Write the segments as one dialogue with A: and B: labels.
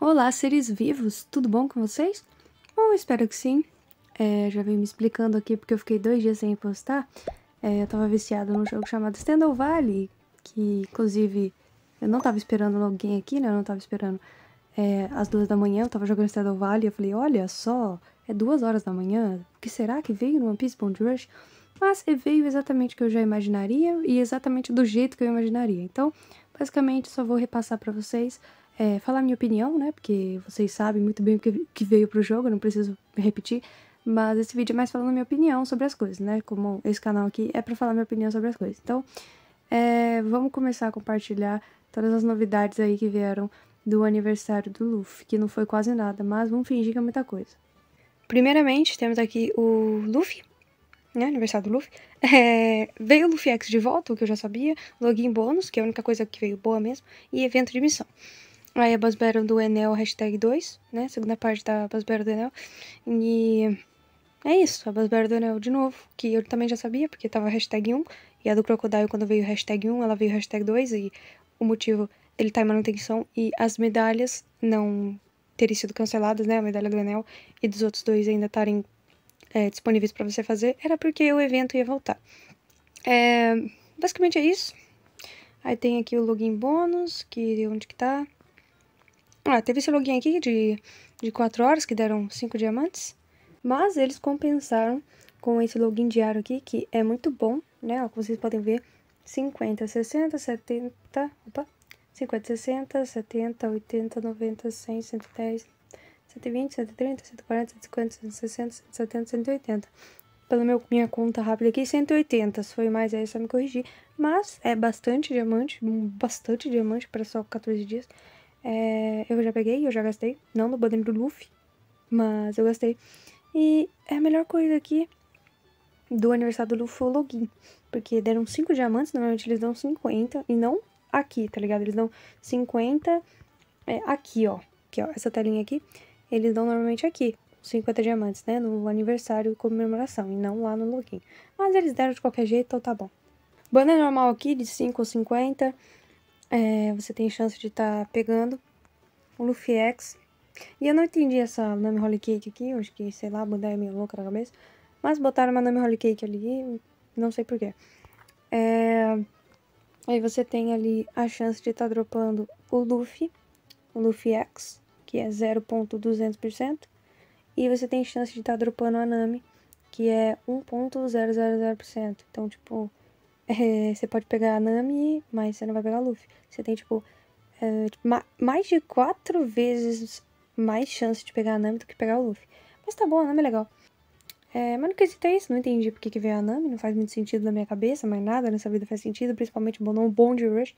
A: Olá, seres vivos, tudo bom com vocês? Bom, espero que sim. É, já vim me explicando aqui porque eu fiquei dois dias sem postar. É, eu tava viciado num jogo chamado Stendhal Valley, que inclusive eu não tava esperando alguém aqui, né? Eu não tava esperando é, às duas da manhã, eu tava jogando Stendhal Valley. e Eu falei, olha só, é duas horas da manhã, o que será que veio no One Piece Bond Rush? Mas é, veio exatamente o que eu já imaginaria e exatamente do jeito que eu imaginaria. Então, basicamente, só vou repassar para vocês é, falar minha opinião, né? Porque vocês sabem muito bem o que, que veio pro jogo, não preciso repetir. Mas esse vídeo é mais falando minha opinião sobre as coisas, né? Como esse canal aqui é para falar minha opinião sobre as coisas. Então, é, vamos começar a compartilhar todas as novidades aí que vieram do aniversário do Luffy, que não foi quase nada, mas vamos fingir que é muita coisa. Primeiramente, temos aqui o Luffy, né, aniversário do Luffy. É, veio o Luffy X de volta, o que eu já sabia, login bônus, que é a única coisa que veio boa mesmo, e evento de missão. Aí a Basbero do Enel, hashtag 2, né? Segunda parte da Basbero do Enel. E é isso, a Basbero do Enel de novo, que eu também já sabia, porque tava hashtag 1. E a do Crocodile, quando veio hashtag 1, ela veio hashtag 2. E o motivo dele tá em manutenção e as medalhas não terem sido canceladas, né? A medalha do Enel e dos outros dois ainda estarem é, disponíveis para você fazer, era porque o evento ia voltar. É, basicamente é isso. Aí tem aqui o login bônus, que onde que tá? Ah, teve esse login aqui de, de 4 horas, que deram 5 diamantes. Mas eles compensaram com esse login diário aqui, que é muito bom, né? Ó, vocês podem ver, 50, 60, 70, opa, 50, 60, 70, 80, 90, 100, 110, 120, 130, 140, 150, 160, 170, 180. Pela meu, minha conta rápida aqui, 180. Se foi mais aí, é só me corrigir. Mas é bastante diamante, bastante diamante para só 14 dias. É, eu já peguei, eu já gastei. Não no banner do Luffy, mas eu gastei. E é a melhor coisa aqui do aniversário do Luffy foi o login. Porque deram 5 diamantes, normalmente eles dão 50. E não aqui, tá ligado? Eles dão 50 é, aqui, ó. Aqui, ó, essa telinha aqui. Eles dão normalmente aqui, 50 diamantes, né? No aniversário comemoração, e não lá no login. Mas eles deram de qualquer jeito, então tá bom. Banner normal aqui, de 5 ou 50 é, você tem chance de estar tá pegando o Luffy X. E eu não entendi essa Nami Holy Cake aqui, eu acho que, sei lá, é meio louca na cabeça. Mas botaram uma Nami Holy Cake ali, não sei porquê. É... Aí você tem ali a chance de estar tá dropando o Luffy, o Luffy X, que é 0.200%. E você tem chance de estar tá dropando a Nami, que é 1.000%. Então, tipo, é, você pode pegar a Nami, mas você não vai pegar a Luffy. Você tem, tipo, é, tipo, mais de quatro vezes mais chance de pegar a Nami do que pegar o Luffy. Mas tá bom, a Nami é legal. É, mas não quesitei isso, não entendi porque que veio a Nami, não faz muito sentido na minha cabeça, mas nada nessa vida faz sentido, principalmente o bom de Rush.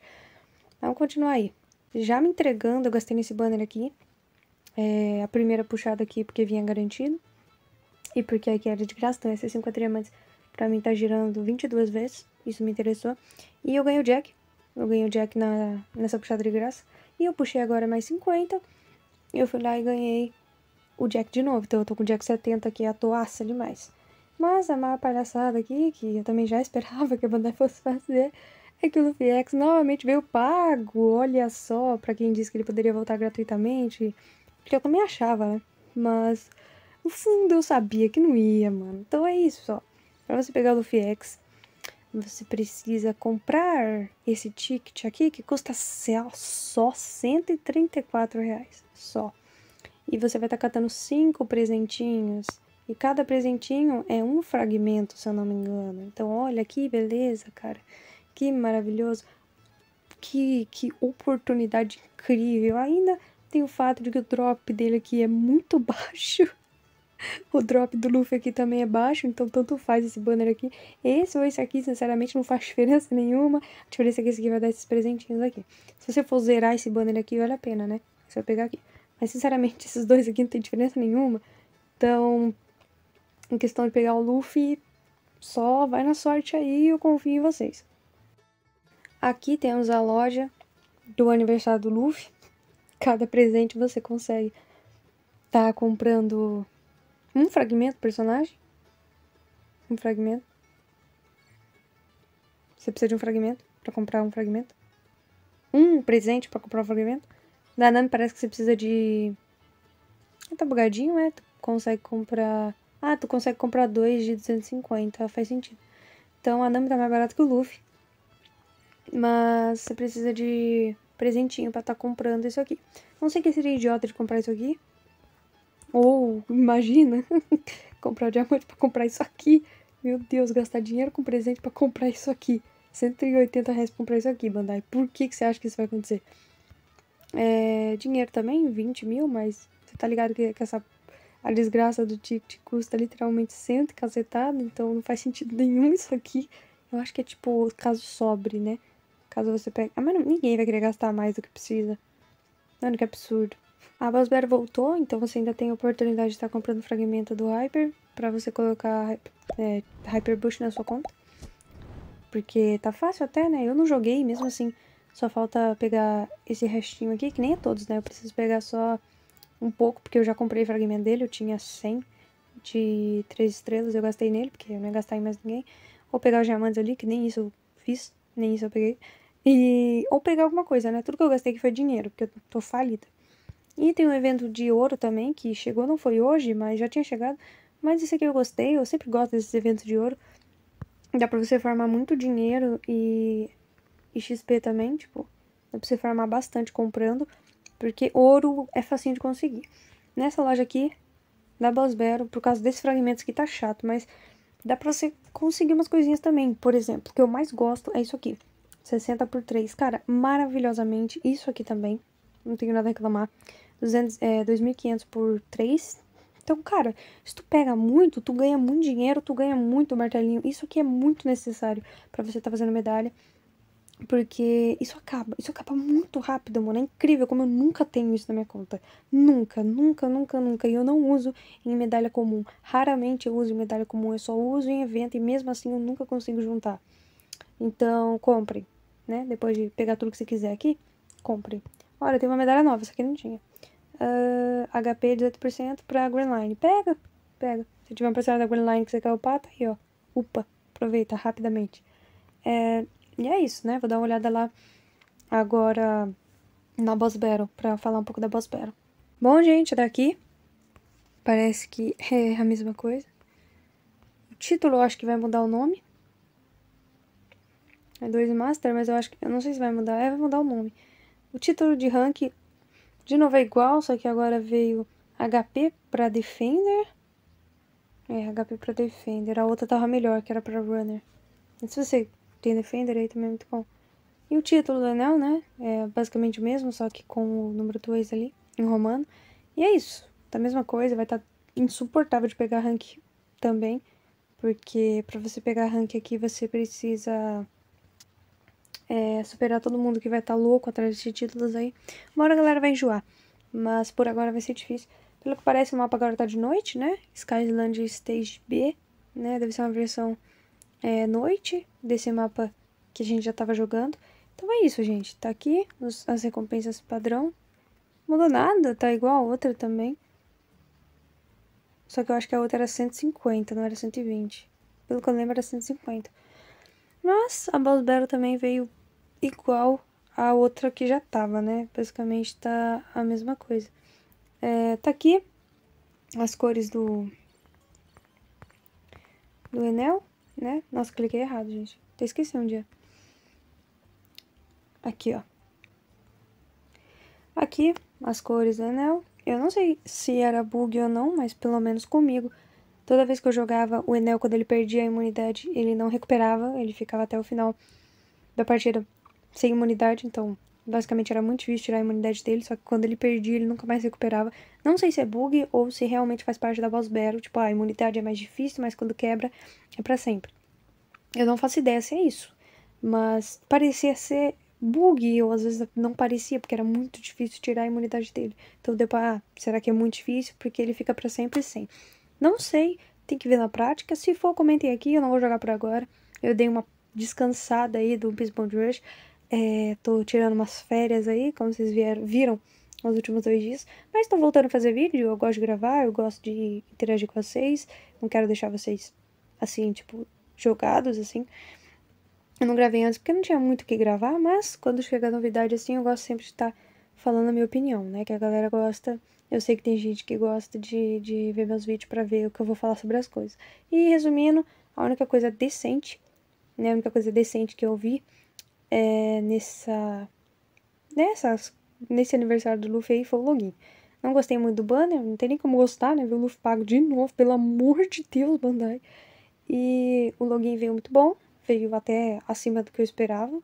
A: Vamos continuar aí. Já me entregando, eu gastei nesse banner aqui. É, a primeira puxada aqui porque vinha garantido. E porque aqui era de graça, então ia ser 5 diamantes Pra mim tá girando 22 vezes. Isso me interessou. E eu ganhei o jack. Eu ganhei o jack na, nessa puxada de graça. E eu puxei agora mais 50. Eu fui lá e ganhei o jack de novo. Então eu tô com o jack 70 aqui, a toaça demais. Mas a maior palhaçada aqui, que eu também já esperava que a Bandai fosse fazer, é que o Luffy X novamente veio pago. Olha só, pra quem disse que ele poderia voltar gratuitamente. Porque eu também achava, né? Mas no fundo eu sabia que não ia, mano. Então é isso, só. Para você pegar o Luffy X, você precisa comprar esse ticket aqui que custa só 134 reais só. E você vai estar tá catando cinco presentinhos. E cada presentinho é um fragmento, se eu não me engano. Então, olha que beleza, cara. Que maravilhoso. Que, que oportunidade incrível. Ainda tem o fato de que o drop dele aqui é muito baixo. o drop do Luffy aqui também é baixo, então tanto faz esse banner aqui. Esse ou esse aqui, sinceramente, não faz diferença nenhuma. A diferença é que esse aqui vai dar esses presentinhos aqui. Se você for zerar esse banner aqui, vale a pena, né? Você vai pegar aqui. Mas, sinceramente, esses dois aqui não tem diferença nenhuma. Então, em questão de pegar o Luffy, só vai na sorte aí eu confio em vocês. Aqui temos a loja do aniversário do Luffy. Cada presente você consegue estar tá comprando um fragmento, personagem? Um fragmento. Você precisa de um fragmento para comprar um fragmento? Um presente para comprar um fragmento? Da Nami parece que você precisa de. Ah, tá bugadinho, é? Tu consegue comprar. Ah, tu consegue comprar dois de 250, faz sentido. Então a Nami tá mais barata que o Luffy. Mas você precisa de presentinho para estar tá comprando isso aqui. Não sei que seria idiota de comprar isso aqui. Ou, oh, imagina, comprar diamante para comprar isso aqui. Meu Deus, gastar dinheiro com presente para comprar isso aqui. 180 reais pra comprar isso aqui, Bandai. Por que, que você acha que isso vai acontecer? É, dinheiro também, 20 mil, mas você tá ligado que, que essa a desgraça do ticket custa tá literalmente cento casetado, então não faz sentido nenhum isso aqui. Eu acho que é tipo caso sobre, né? Caso você pegue. Ah, mas não, ninguém vai querer gastar mais do que precisa. Mano, que absurdo. A Bosber voltou, então você ainda tem a oportunidade de estar comprando fragmento do Hyper para você colocar é, Hyper Boost na sua conta. Porque tá fácil até, né? Eu não joguei, mesmo assim, só falta pegar esse restinho aqui, que nem é todos, né? Eu preciso pegar só um pouco, porque eu já comprei fragmento dele, eu tinha 100 de 3 estrelas, eu gastei nele, porque eu não ia gastar em mais ninguém. Ou pegar os diamantes ali, que nem isso eu fiz, nem isso eu peguei. E, ou pegar alguma coisa, né? Tudo que eu gastei aqui foi dinheiro, porque eu tô falida. E tem um evento de ouro também, que chegou, não foi hoje, mas já tinha chegado. Mas esse aqui eu gostei, eu sempre gosto desses eventos de ouro. Dá pra você farmar muito dinheiro e, e XP também, tipo, dá pra você farmar bastante comprando, porque ouro é facinho de conseguir. Nessa loja aqui, da Battle, por causa desses fragmentos que tá chato, mas dá pra você conseguir umas coisinhas também. Por exemplo, o que eu mais gosto é isso aqui, 60 por 3. Cara, maravilhosamente, isso aqui também não tenho nada a reclamar. 200, é, 2.500 por 3. Então, cara, se tu pega muito, tu ganha muito dinheiro, tu ganha muito martelinho. Isso aqui é muito necessário para você estar tá fazendo medalha. Porque isso acaba, isso acaba muito rápido, mano. É incrível como eu nunca tenho isso na minha conta. Nunca, nunca, nunca, nunca. E eu não uso em medalha comum. Raramente eu uso em medalha comum, eu só uso em evento e mesmo assim eu nunca consigo juntar. Então, compre, né? Depois de pegar tudo que você quiser aqui, compre. Olha, tem uma medalha nova, essa aqui não tinha. Uh, HP 18% pra Greenline. Pega, pega. Se tiver uma parcela da Greenline que você quer upar, tá aí, ó. Upa, aproveita rapidamente. É, e é isso, né? Vou dar uma olhada lá agora na Boss Battle, pra falar um pouco da Boss Battle. Bom, gente, daqui parece que é a mesma coisa. O título eu acho que vai mudar o nome. É dois Master, mas eu acho que... Eu não sei se vai mudar. É, vai mudar o nome. O título de rank de novo é igual, só que agora veio HP para Defender. É, HP para Defender. A outra tava melhor, que era para Runner. E se você tem Defender aí também é muito bom. E o título do anel, né? É basicamente o mesmo, só que com o número 2 ali, em romano. E é isso. Tá a mesma coisa, vai estar tá insuportável de pegar rank também. Porque para você pegar rank aqui, você precisa é, superar todo mundo que vai estar tá louco atrás de títulos aí. Uma hora a galera vai enjoar, mas por agora vai ser difícil. Pelo que parece, o mapa agora tá de noite, né? Skyland Stage B, né? Deve ser uma versão é, noite desse mapa que a gente já tava jogando. Então é isso, gente. Tá aqui os, as recompensas padrão. mudou nada, tá igual a outra também. Só que eu acho que a outra era 150, não era 120. Pelo que eu lembro, era 150. Mas a Boss Battle também veio igual a outra que já tava, né? Basicamente tá a mesma coisa. É, tá aqui as cores do, do Enel, né? Nossa, cliquei errado, gente. Até esqueci um dia. Aqui, ó. Aqui, as cores do Enel. Eu não sei se era bug ou não, mas pelo menos comigo. Toda vez que eu jogava o Enel, quando ele perdia a imunidade, ele não recuperava, ele ficava até o final da partida sem imunidade, então basicamente era muito difícil tirar a imunidade dele, só que quando ele perdia, ele nunca mais recuperava. Não sei se é bug ou se realmente faz parte da boss battle, tipo, ah, a imunidade é mais difícil, mas quando quebra é para sempre. Eu não faço ideia se é isso, mas parecia ser bug, ou às vezes não parecia, porque era muito difícil tirar a imunidade dele. Então deu pra, ah, será que é muito difícil? Porque ele fica para sempre sem. Não sei, tem que ver na prática. Se for, comentem aqui, eu não vou jogar por agora. Eu dei uma descansada aí do Bisbone Rush, é, tô tirando umas férias aí, como vocês vieram, viram nos últimos dois dias. Mas tô voltando a fazer vídeo, eu gosto de gravar, eu gosto de interagir com vocês. Não quero deixar vocês, assim, tipo, jogados, assim. Eu não gravei antes porque não tinha muito o que gravar, mas quando chega novidade, assim, eu gosto sempre de estar tá falando a minha opinião, né? Que a galera gosta. Eu sei que tem gente que gosta de, de ver meus vídeos para ver o que eu vou falar sobre as coisas. E resumindo, a única coisa decente, né? A única coisa decente que eu vi é, nessa, nessas, nesse aniversário do Luffy aí foi o login. Não gostei muito do banner, não tem nem como gostar, né? Ver o Luffy pago de novo, pelo amor de Deus, Bandai. E o login veio muito bom, veio até acima do que eu esperava.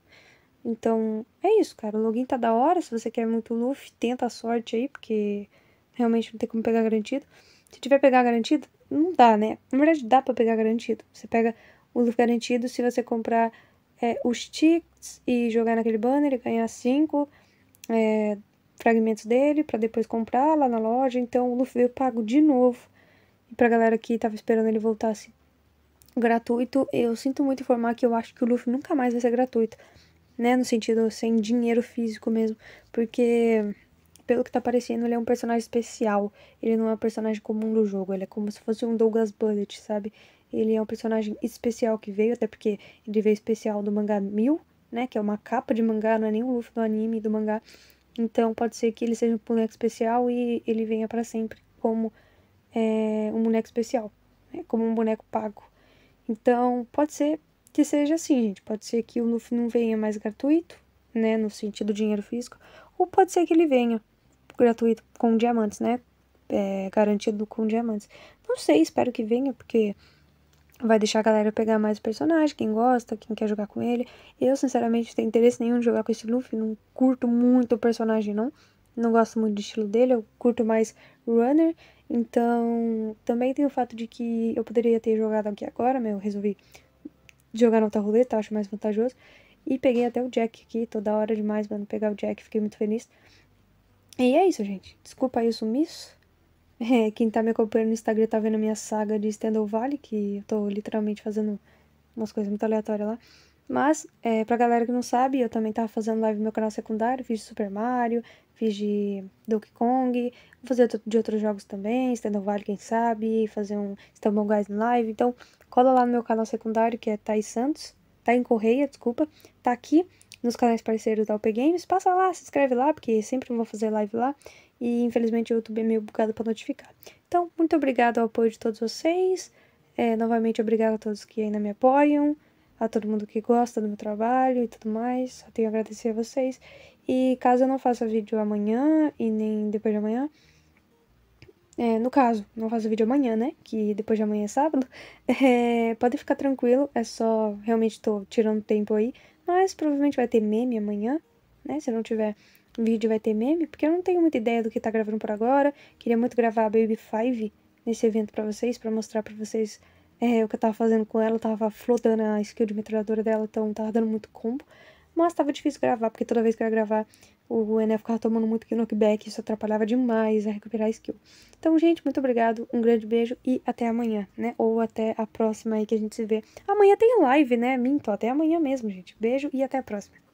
A: Então, é isso, cara. O login tá da hora. Se você quer muito Luffy, tenta a sorte aí, porque realmente não tem como pegar garantido. Se tiver pegar garantido, não dá, né? Na verdade, dá pra pegar garantido. Você pega o Luffy garantido se você comprar é, os ticks e jogar naquele banner e ganhar cinco é, fragmentos dele para depois comprar lá na loja. Então o Luffy veio pago de novo. E pra galera que tava esperando ele voltar assim, gratuito, eu sinto muito informar que eu acho que o Luffy nunca mais vai ser gratuito. Né? No sentido sem dinheiro físico mesmo. Porque, pelo que tá parecendo, ele é um personagem especial. Ele não é um personagem comum do jogo. Ele é como se fosse um Douglas Bullet, sabe? Ele é um personagem especial que veio, até porque ele veio especial do mangá Mil, né? Que é uma capa de mangá, não é nem o Luffy do anime do mangá. Então pode ser que ele seja um boneco especial e ele venha para sempre como é, um boneco especial, né? como um boneco pago. Então pode ser que seja assim, gente. Pode ser que o Luffy não venha mais gratuito, né? No sentido dinheiro físico, ou pode ser que ele venha gratuito com diamantes, né? É, garantido com diamantes. Não sei, espero que venha, porque vai deixar a galera pegar mais personagem, quem gosta, quem quer jogar com ele. Eu, sinceramente, não tenho interesse nenhum em jogar com esse Luffy, não curto muito o personagem, não. Não gosto muito do estilo dele, eu curto mais Runner. Então, também tem o fato de que eu poderia ter jogado aqui agora, mas eu resolvi jogar na outra roleta, acho mais vantajoso. E peguei até o Jack aqui, toda hora demais, mano, pegar o Jack, fiquei muito feliz. E é isso, gente. Desculpa aí o sumiço. É, quem tá me acompanhando no Instagram tá vendo a minha saga de Stendhal Valley, que eu tô literalmente fazendo umas coisas muito aleatórias lá. Mas, é, pra galera que não sabe, eu também tava fazendo live no meu canal secundário, fiz de Super Mario, fiz de Donkey Kong, vou fazer de outros jogos também, Stendhal Valley, quem sabe, fazer um Stumble Guys live. Então, cola lá no meu canal secundário, que é Thais Santos, tá em Correia, desculpa, tá aqui nos canais parceiros da UP Games. Passa lá, se inscreve lá, porque sempre vou fazer live lá. E infelizmente o YouTube é meio bugado para notificar. Então, muito obrigado ao apoio de todos vocês. É, novamente, obrigado a todos que ainda me apoiam, a todo mundo que gosta do meu trabalho e tudo mais. Só tenho a agradecer a vocês. E caso eu não faça vídeo amanhã e nem depois de amanhã, é, no caso, não faço vídeo amanhã, né? Que depois de amanhã é sábado. É, pode ficar tranquilo, é só. Realmente tô tirando tempo aí mas provavelmente vai ter meme amanhã, né? Se não tiver vídeo, vai ter meme, porque eu não tenho muita ideia do que tá gravando por agora. Queria muito gravar a Baby Five nesse evento para vocês, para mostrar para vocês é, o que eu tava fazendo com ela. Eu tava flodando a skill de metralhadora dela, então tava dando muito combo. Mas tava difícil gravar, porque toda vez que eu ia gravar, o Enel ficava tomando muito knockback, isso atrapalhava demais a recuperar a skill. Então, gente, muito obrigado, um grande beijo e até amanhã, né? Ou até a próxima aí que a gente se vê. Amanhã tem live, né? Minto, até amanhã mesmo, gente. Beijo e até a próxima.